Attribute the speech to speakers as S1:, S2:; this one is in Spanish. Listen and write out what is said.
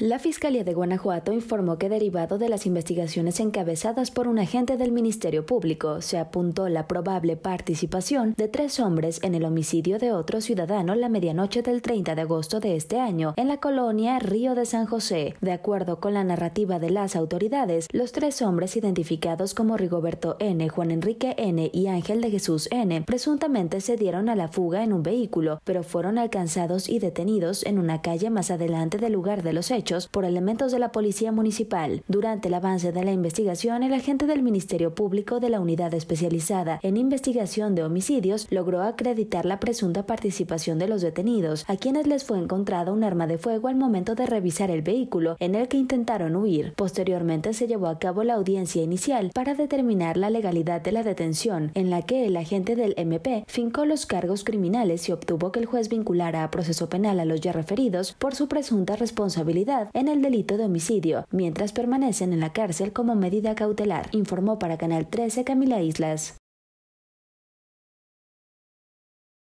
S1: La Fiscalía de Guanajuato informó que derivado de las investigaciones encabezadas por un agente del Ministerio Público, se apuntó la probable participación de tres hombres en el homicidio de otro ciudadano la medianoche del 30 de agosto de este año en la colonia Río de San José. De acuerdo con la narrativa de las autoridades, los tres hombres identificados como Rigoberto N., Juan Enrique N. y Ángel de Jesús N. presuntamente se dieron a la fuga en un vehículo, pero fueron alcanzados y detenidos en una calle más adelante del lugar de los hechos por elementos de la Policía Municipal. Durante el avance de la investigación, el agente del Ministerio Público de la Unidad Especializada en Investigación de Homicidios logró acreditar la presunta participación de los detenidos, a quienes les fue encontrada un arma de fuego al momento de revisar el vehículo en el que intentaron huir. Posteriormente se llevó a cabo la audiencia inicial para determinar la legalidad de la detención, en la que el agente del MP fincó los cargos criminales y obtuvo que el juez vinculara a proceso penal a los ya referidos por su presunta responsabilidad en el delito de homicidio, mientras permanecen en la cárcel como medida
S2: cautelar, informó para Canal 13 Camila Islas.